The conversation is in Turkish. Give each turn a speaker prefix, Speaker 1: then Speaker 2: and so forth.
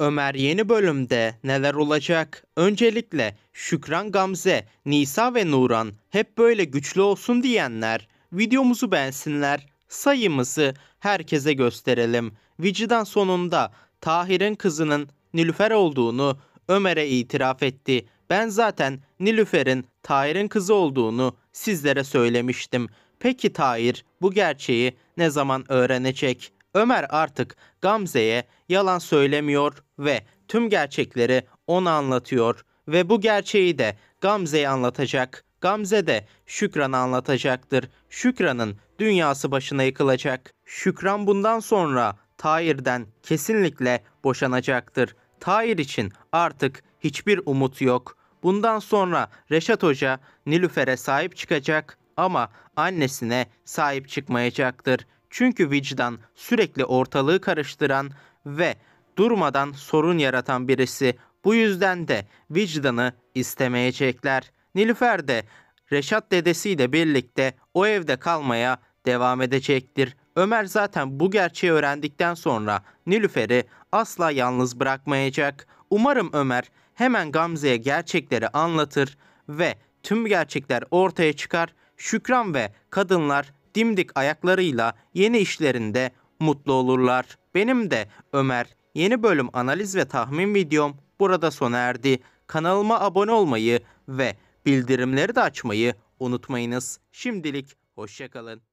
Speaker 1: Ömer yeni bölümde neler olacak? Öncelikle Şükran Gamze, Nisa ve Nuran hep böyle güçlü olsun diyenler videomuzu beğensinler. Sayımızı herkese gösterelim. Vicdan sonunda Tahir'in kızının Nilüfer olduğunu Ömer'e itiraf etti. Ben zaten Nilüfer'in Tahir'in kızı olduğunu sizlere söylemiştim. Peki Tahir bu gerçeği ne zaman öğrenecek? Ömer artık Gamze'ye yalan söylemiyor ve tüm gerçekleri ona anlatıyor ve bu gerçeği de Gamze'ye anlatacak. Gamze de Şükran'a anlatacaktır. Şükran'ın dünyası başına yıkılacak. Şükran bundan sonra Tahir'den kesinlikle boşanacaktır. Tahir için artık hiçbir umut yok. Bundan sonra Reşat Hoca Nilüfer'e sahip çıkacak ama annesine sahip çıkmayacaktır. Çünkü vicdan sürekli ortalığı karıştıran ve durmadan sorun yaratan birisi. Bu yüzden de vicdanı istemeyecekler. Nilüfer de Reşat dedesiyle birlikte o evde kalmaya devam edecektir. Ömer zaten bu gerçeği öğrendikten sonra Nilüfer'i asla yalnız bırakmayacak. Umarım Ömer hemen Gamze'ye gerçekleri anlatır ve tüm gerçekler ortaya çıkar. Şükran ve kadınlar dimdik ayaklarıyla yeni işlerinde mutlu olurlar. Benim de Ömer Yeni bölüm analiz ve tahmin videom burada sona erdi. Kanalıma abone olmayı ve bildirimleri de açmayı unutmayınız. Şimdilik hoşçakalın.